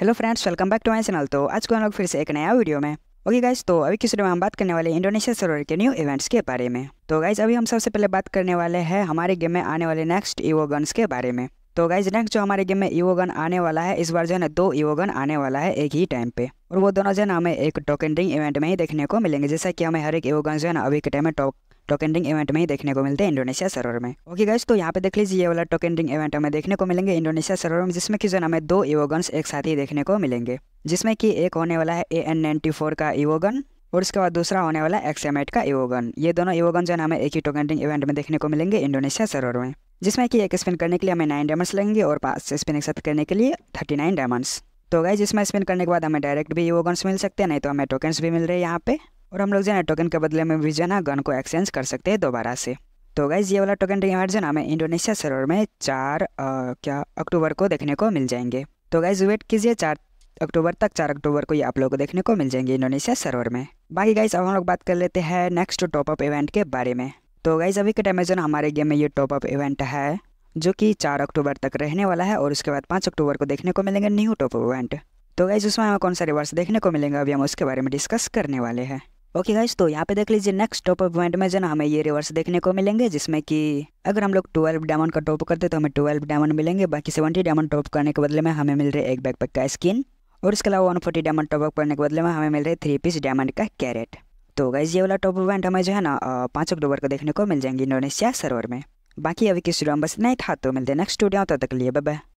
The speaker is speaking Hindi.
hello friends welcome back to my channel तो आज को हम लोग फिर से एक नया वीडियो में ओके गाइज तो अभी किस वीडियो में हम बात करने वाले इंडोनेशिया सर्वर के न्यू इवेंट्स के बारे में तो गाइज अभी हम सबसे पहले बात करने वाले हैं हमारे गेम में आने वाले नेक्स्ट ईवो गन्स के बारे में तो गाइज नेक्स्ट जो हमारे गेम में ईवो गन आने वाला है इस बार जो है दो ईवो गन आने वाला है एक ही टाइम पे और वो दोनों जो है ना हमें एक टोकन रिंग इवेंट में ही देखने को मिलेंगे जैसा कि हमें हर एक ईवो गन जो है ना अभी के टाइम में टॉक टोकेंडिंग इवेंट में ही देखने को मिलते हैं इंडोनेशिया सरोवर में ओके गाइज तो यहाँ पे देख लीजिए ये वाला टोकेंडिंग इवेंट हमें देखने को मिलेंगे इंडोनेशिया सरोवर में जिसमें कि जो हमें दो इवोगन्स एक साथ ही देखने को मिलेंगे जिसमें कि एक होने वाला है ए एन नाइन्टी फोर का इवोगन और उसके बाद दूसरा होने वाला एक्सएमएट का इवोगन ये दोनों इवोगन जो है हमें एक ही टोकेंडिंग इवेंट में देखने को मिलेंगे इंडोनेशिया सरोवर में जिसमें कि एक स्पिन करने के लिए हमें नाइन डायमंड्स लगेंगे और पाँच स्पिन एक साथ करने के लिए थर्टी नाइन डायमंड्स तो गाइज इसमें स्पिन करने के बाद हमें डायरेक्ट भी इवोगन्स मिल सकते हैं नहीं तो हमें टोकन्स भी मिल रहे हैं यहाँ पे और हम लोग जो है टोकन के बदले में भी जो है गन को एक्सचेंज कर सकते हैं दोबारा से तो गाइज ये वाला टोकन रिवार्ड जो हमें इंडोनेशिया सरोवर में चार आ, क्या अक्टूबर को देखने को मिल जाएंगे तो गाइज वेट कीजिए चार अक्टूबर तक चार अक्टूबर को ये आप लोगों को देखने को मिल जाएंगे इंडोनेशिया सर्वर में बाकी गाइज अब हम लोग बात कर लेते हैं नेक्स्ट टॉपअप इवेंट के बारे में तो गाइज अभी के टाइम में जो हमारे गेम में ये टॉपअप इवेंट है जो कि चार अक्टूबर तक रहने वाला है और उसके बाद पाँच अक्टूबर को देखने को मिलेंगे न्यू टॉपअप इवेंट तो गाइज उसमें हमें कौन सा रिवर्स देखने को मिलेंगे अभी हम उसके बारे में डिस्कस करने वाले हैं ओके गाइस तो यहाँ पे देख लीजिए नेक्स्ट टॉप पॉइंट में जो ना हमें ये रिवर्स देखने को मिलेंगे जिसमें कि अगर हम लोग ट्वेल्व डायमंड का टॉप करते तो हमें ट्वेल्व डायमंड मिलेंगे बाकी सेवेंटी डायमंड टॉप करने के बदले में हमें मिल रहे एक बैकपैक का स्किन और इसके अलावा वन फोर्टी डायमंड टॉपअप करने के बदले में हमें मिल रहे थ्री पीस डायमंड का कैरेट तो गाइज ये वाला टॉप इवेंट हमें जो है ना पाँच अक्टूबर को देखने को मिल जाएंगे इंडोनेशिया सर्वर में बाकी अभी किस बस नहीं था तो मिलते नेक्स्ट स्टूडियो तब तक लिए बाय